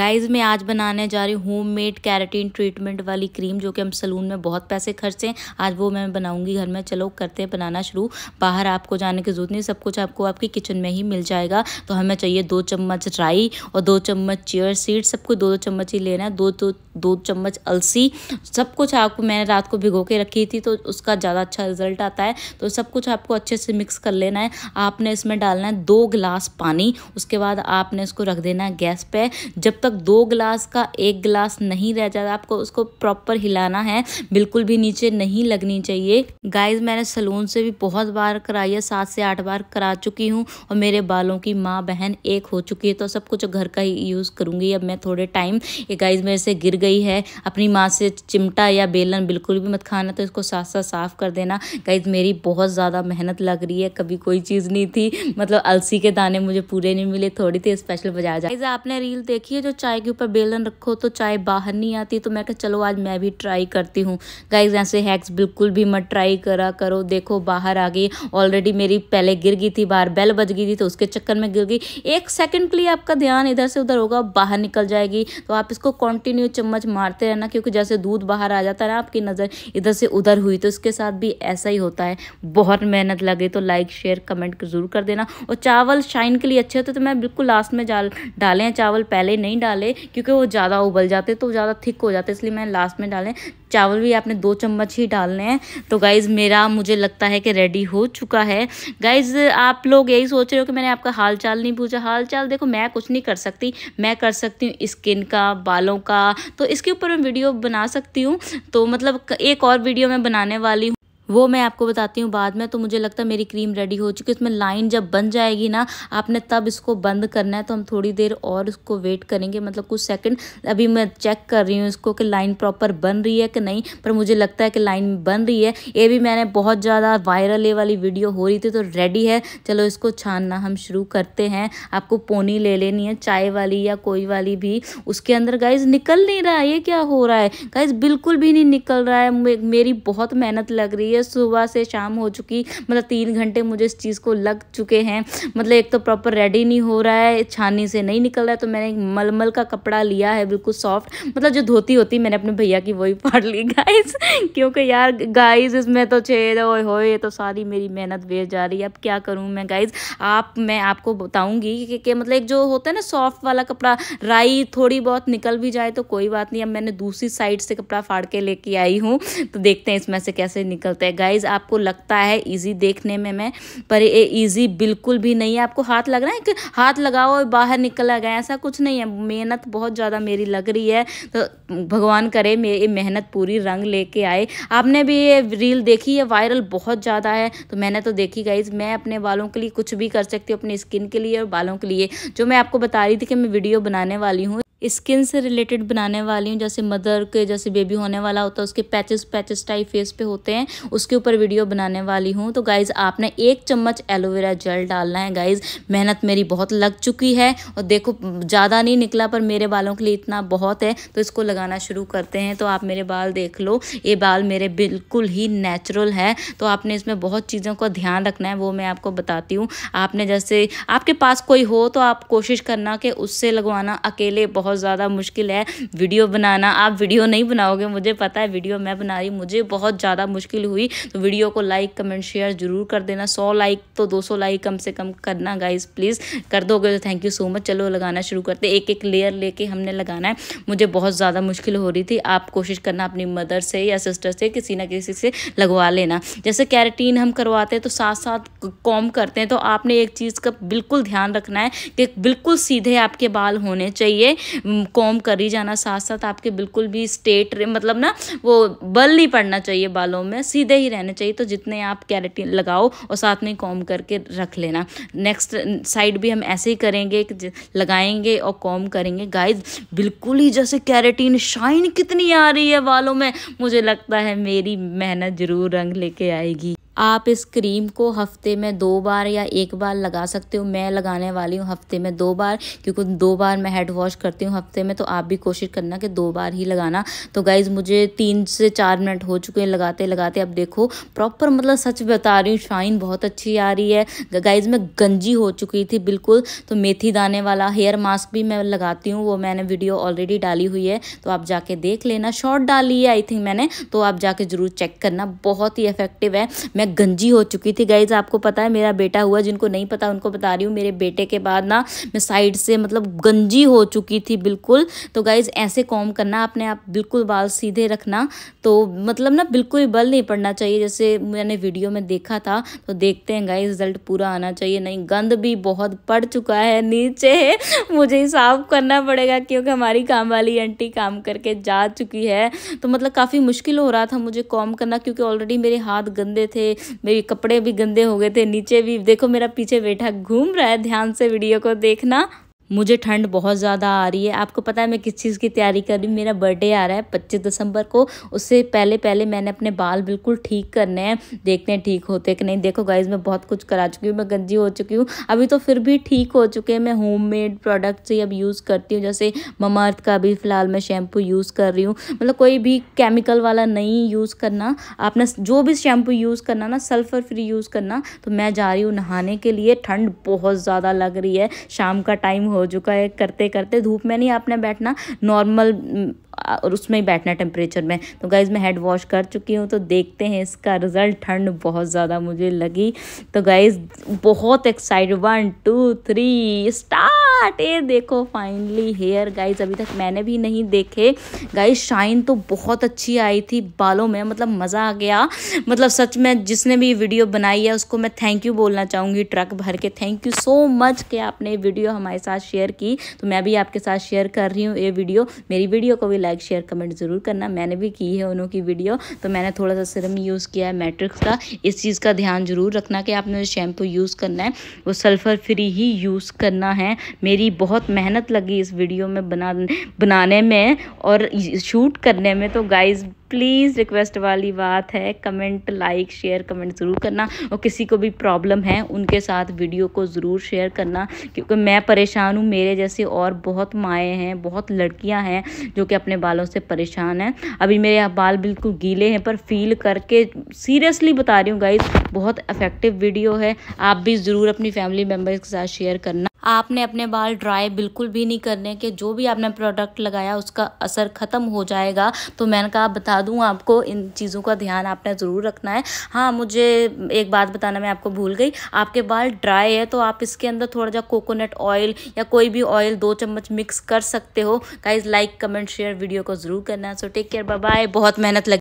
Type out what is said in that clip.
guys मैं आज बनाने जा रही हूँ होम मेड कैरेटीन ट्रीटमेंट वाली क्रीम जो कि हम सलून में बहुत पैसे खर्चे हैं आज वो मैं बनाऊंगी घर में चलो करते हैं बनाना शुरू बाहर आपको जाने की ज़रूरत नहीं सब कुछ आपको आपकी किचन में ही मिल जाएगा तो हमें चाहिए दो चम्मच राई और दो चम्मच चेयर सीड सबको दो दो चम्मच ही लेना है दो दो दो चम्मच अलसी सब कुछ आपको मैंने रात को भिगो के रखी थी तो उसका ज़्यादा अच्छा रिजल्ट आता है तो सब कुछ आपको अच्छे से मिक्स कर लेना है आपने इसमें डालना है दो गिलास पानी उसके बाद आपने इसको रख देना है गैस पर जब तक दो गिलास का एक गिलास नहीं रह जाता आपको उसको प्रॉपर हिलाना है बिल्कुल भी नीचे नहीं लगनी चाहिए गाइज मैंने सलून से भी बहुत बार कराई है सात से आठ बार करा चुकी हूँ और मेरे बालों की माँ बहन एक हो चुकी है तो सब कुछ घर का ही यूज़ करूँगी अब मैं थोड़े टाइम ये गाइज मेरे से गिर गई गई है अपनी माँ से चिमटा या बेलन बिल्कुल भी मत खाना तो इसको साथ साथ साफ़ कर देना गाइज मेरी बहुत ज़्यादा मेहनत लग रही है कभी कोई चीज़ नहीं थी मतलब अलसी के दाने मुझे पूरे नहीं मिले थोड़ी थी स्पेशल बजाया जाए आपने रील देखी है जो चाय के ऊपर बेलन रखो तो चाय बाहर नहीं आती तो मैं कहा चलो आज मैं भी ट्राई करती हूँ गाइज ऐसे हैक्स बिल्कुल भी मत ट्राई करा करो देखो बाहर आ गई ऑलरेडी मेरी पहले गिर गई थी बाहर बेल बज गई थी तो उसके चक्कर में गिर गई एक सेकंड के लिए आपका ध्यान इधर से उधर होगा बाहर निकल जाएगी तो आप इसको कंटिन्यू चम्मच चम्मच मारते रहना क्योंकि जैसे दूध बाहर आ जाता है ना आपकी नज़र इधर से उधर हुई तो इसके साथ भी ऐसा ही होता है बहुत मेहनत लगे तो लाइक शेयर कमेंट ज़रूर कर देना और चावल शाइन के लिए अच्छे होते तो मैं बिल्कुल लास्ट में जाल डालें चावल पहले नहीं डाले क्योंकि वो ज़्यादा उबल जाते तो ज़्यादा थिक हो जाते इसलिए मैं लास्ट में डालें चावल भी आपने दो चम्मच ही डालने हैं तो गाइज़ मेरा मुझे लगता है कि रेडी हो चुका है गाइज़ आप लोग यही सोच रहे हो कि मैंने आपका हाल चाल नहीं पूछा हाल चाल देखो मैं कुछ नहीं कर सकती मैं कर सकती हूँ स्किन का बालों का तो इसके ऊपर मैं वीडियो बना सकती हूँ तो मतलब एक और वीडियो मैं बनाने वाली हूँ वो मैं आपको बताती हूँ बाद में तो मुझे लगता है मेरी क्रीम रेडी हो चुकी है इसमें लाइन जब बन जाएगी ना आपने तब इसको बंद करना है तो हम थोड़ी देर और इसको वेट करेंगे मतलब कुछ सेकंड अभी मैं चेक कर रही हूँ इसको कि लाइन प्रॉपर बन रही है कि नहीं पर मुझे लगता है कि लाइन बन रही है ये भी मैंने बहुत ज़्यादा वायरल ये वाली वीडियो हो रही थी तो रेडी है चलो इसको छानना हम शुरू करते हैं आपको पोनी ले लेनी है चाय वाली या कोई वाली भी उसके अंदर गाइज निकल नहीं रहा है ये क्या हो रहा है गाइज बिल्कुल भी नहीं निकल रहा है मेरी बहुत मेहनत लग रही है है सुबह से शाम हो चुकी मतलब तीन घंटे मुझे इस चीज़ को लग चुके हैं मतलब एक तो प्रॉपर रेडी नहीं हो रहा है छानी से नहीं निकल रहा है तो मैंने एक मलमल का कपड़ा लिया है बिल्कुल सॉफ्ट मतलब जो धोती होती मैंने अपने भैया की वही फाड़ ली गाइस क्योंकि यार गाइस इसमें तो छेद ओए हो ये तो सारी मेरी मेहनत वेस्ट जा रही है अब क्या करूँ मैं गाइज आप मैं आपको बताऊँगी कि, कि मतलब एक जो होता है ना सॉफ्ट वाला कपड़ा राई थोड़ी बहुत निकल भी जाए तो कोई बात नहीं अब मैंने दूसरी साइड से कपड़ा फाड़ के लेके आई हूँ तो देखते हैं इसमें से कैसे निकलते होता है गाइज आपको लगता है ईजी देखने में मैं पर ये ईजी बिल्कुल भी नहीं है आपको हाथ लग रहा है कि हाथ लगाओ और बाहर निकल आ गया ऐसा कुछ नहीं है मेहनत बहुत ज़्यादा मेरी लग रही है तो भगवान करे मेरी मेहनत पूरी रंग लेके आए आपने भी ये रील देखी है वायरल बहुत ज़्यादा है तो मैंने तो देखी गाइज मैं अपने बालों के लिए कुछ भी कर सकती हूँ अपनी स्किन के लिए और बालों के लिए जो मैं आपको बता रही थी कि मैं वीडियो बनाने वाली हूँ स्किन से रिलेटेड बनाने वाली हूँ जैसे मदर के जैसे बेबी होने वाला होता है उसके पैचेस पैचेस टाइप फेस पे होते हैं उसके ऊपर वीडियो बनाने वाली हूँ तो गाइज़ आपने एक चम्मच एलोवेरा जेल डालना है गाइज़ मेहनत मेरी बहुत लग चुकी है और देखो ज़्यादा नहीं निकला पर मेरे बालों के लिए इतना बहुत है तो इसको लगाना शुरू करते हैं तो आप मेरे बाल देख लो ये बाल मेरे बिल्कुल ही नेचुरल है तो आपने इसमें बहुत चीज़ों का ध्यान रखना है वो मैं आपको बताती हूँ आपने जैसे आपके पास कोई हो तो आप कोशिश करना कि उससे लगवाना अकेले बहुत बहुत ज़्यादा मुश्किल है वीडियो बनाना आप वीडियो नहीं बनाओगे मुझे पता है वीडियो मैं बना रही मुझे बहुत ज़्यादा मुश्किल हुई तो वीडियो को लाइक कमेंट शेयर ज़रूर कर देना सौ लाइक तो दो सौ लाइक कम से कम करना गाइज प्लीज़ कर दोगे तो थैंक यू सो मच चलो लगाना शुरू करते एक एक लेयर लेके हमने लगाना है मुझे बहुत ज़्यादा मुश्किल हो रही थी आप कोशिश करना अपनी मदर से या सिस्टर से किसी ना किसी से लगवा लेना जैसे कैरेटीन हम करवाते हैं तो साथ साथ कॉम करते हैं तो आपने एक चीज़ का बिल्कुल ध्यान रखना है कि बिल्कुल सीधे आपके बाल होने चाहिए कॉम कर ही जाना साथ साथ आपके बिल्कुल भी स्टेट मतलब ना वो बल नहीं पड़ना चाहिए बालों में सीधे ही रहने चाहिए तो जितने आप कैरेटिन लगाओ और साथ में कॉम करके रख लेना नेक्स्ट साइड भी हम ऐसे ही करेंगे लगाएंगे और कॉम करेंगे गाइज बिल्कुल ही जैसे कैरेटीन शाइन कितनी आ रही है बालों में मुझे लगता है मेरी मेहनत ज़रूर रंग लेके आएगी आप इस क्रीम को हफ्ते में दो बार या एक बार लगा सकते हो मैं लगाने वाली हूँ हफ्ते में दो बार क्योंकि दो बार मैं हेड वॉश करती हूँ हफ्ते में तो आप भी कोशिश करना कि दो बार ही लगाना तो गाइज़ मुझे तीन से चार मिनट हो चुके हैं लगाते लगाते अब देखो प्रॉपर मतलब सच बता रही हूँ शाइन बहुत अच्छी आ रही है गाइज़ मैं गंजी हो चुकी थी बिल्कुल तो मेथी दाने वाला हेयर मास्क भी मैं लगाती हूँ वो मैंने वीडियो ऑलरेडी डाली हुई है तो आप जाके देख लेना शॉर्ट डाली है आई थिंक मैंने तो आप जाके ज़रूर चेक करना बहुत ही इफेक्टिव है मैं मैं गंजी हो चुकी थी गाइज आपको पता है मेरा बेटा हुआ जिनको नहीं पता उनको बता रही हूँ मेरे बेटे के बाद ना मैं साइड से मतलब गंजी हो चुकी थी बिल्कुल तो गाइज ऐसे कॉम करना अपने आप बिल्कुल बाल सीधे रखना तो मतलब ना बिल्कुल बल नहीं पड़ना चाहिए जैसे मैंने वीडियो में देखा था तो देखते हैं गाइज रिजल्ट पूरा आना चाहिए नहीं गंद भी बहुत पड़ चुका है नीचे मुझे ही साफ करना पड़ेगा क्योंकि हमारी काम वाली आंटी काम करके जा चुकी है तो मतलब काफ़ी मुश्किल हो रहा था मुझे कॉम करना क्योंकि ऑलरेडी मेरे हाथ गंदे थे मेरे कपड़े भी गंदे हो गए थे नीचे भी देखो मेरा पीछे बैठा घूम रहा है ध्यान से वीडियो को देखना मुझे ठंड बहुत ज़्यादा आ रही है आपको पता है मैं किस चीज़ की तैयारी कर रही हूँ मेरा बर्थडे आ रहा है पच्चीस दिसंबर को उससे पहले पहले मैंने अपने बाल बिल्कुल ठीक करने हैं देखते हैं ठीक होते कि नहीं देखो गाइज मैं बहुत कुछ करा चुकी हूँ मैं गंजी हो चुकी हूँ अभी तो फिर भी ठीक हो चुके हैं मैं होम मेड प्रोडक्ट्स ही अब यूज़ करती हूँ जैसे ममा अर्थ का भी फ़िलहाल मैं शैम्पू यूज़ कर रही हूँ मतलब कोई भी केमिकल वाला नहीं यूज़ करना आपने जो भी शैम्पू यूज़ करना ना सल्फ़र फ्री यूज़ करना तो मैं जा रही हूँ नहाने के लिए ठंड बहुत ज़्यादा लग रही है शाम का टाइम हो हो चुका है करते करते धूप में नहीं आपने बैठना नॉर्मल और उसमें ही बैठना टेम्परेचर में तो गाइज़ मैं हेड वॉश कर चुकी हूँ तो देखते हैं इसका रिज़ल्ट ठंड बहुत ज़्यादा मुझे लगी तो गाइज़ बहुत excited one two three star but uh देखो फाइनली हेयर गाइज अभी तक मैंने भी नहीं देखे गाइज शाइन तो बहुत अच्छी आई थी बालों में मतलब मज़ा आ गया मतलब सच में जिसने भी वीडियो बनाई है उसको मैं थैंक यू बोलना चाहूँगी ट्रक भर के थैंक यू सो मच कि आपने वीडियो हमारे साथ शेयर की तो मैं भी आपके साथ शेयर कर रही हूँ ये वीडियो मेरी वीडियो को भी लाइक शेयर कमेंट ज़रूर करना मैंने भी की है उनकी वीडियो तो मैंने थोड़ा सा सिरम यूज़ किया है मैट्रिक्स का इस चीज़ का ध्यान जरूर रखना कि आपने शैम्पू यूज़ करना है वो सल्फ़र फ्री ही यूज़ करना है मेरी बहुत मेहनत लगी इस वीडियो में बना बनाने में और शूट करने में तो गाइज़ प्लीज़ रिक्वेस्ट वाली बात है कमेंट लाइक शेयर कमेंट ज़रूर करना और किसी को भी प्रॉब्लम है उनके साथ वीडियो को ज़रूर शेयर करना क्योंकि मैं परेशान हूँ मेरे जैसे और बहुत माएँ हैं बहुत लड़कियाँ हैं जो कि अपने बालों से परेशान हैं अभी मेरे बाल बिल्कुल गीले हैं पर फील करके सीरियसली बता रही हूँ गाइज बहुत अफेक्टिव वीडियो है आप भी ज़रूर अपनी फैमिली मेम्बर्स के साथ शेयर करना आपने अपने बाल ड्राई बिल्कुल भी नहीं करने के जो भी आपने प्रोडक्ट लगाया उसका असर ख़त्म हो जाएगा तो मैंने कहा बता दूँ आपको इन चीज़ों का ध्यान आपने ज़रूर रखना है हाँ मुझे एक बात बताना मैं आपको भूल गई आपके बाल ड्राई है तो आप इसके अंदर थोड़ा सा कोकोनट ऑयल या कोई भी ऑयल दो चम्मच मिक्स कर सकते हो guys like comment share video को ज़रूर करना सो टेक केयर बाय बहुत मेहनत लगी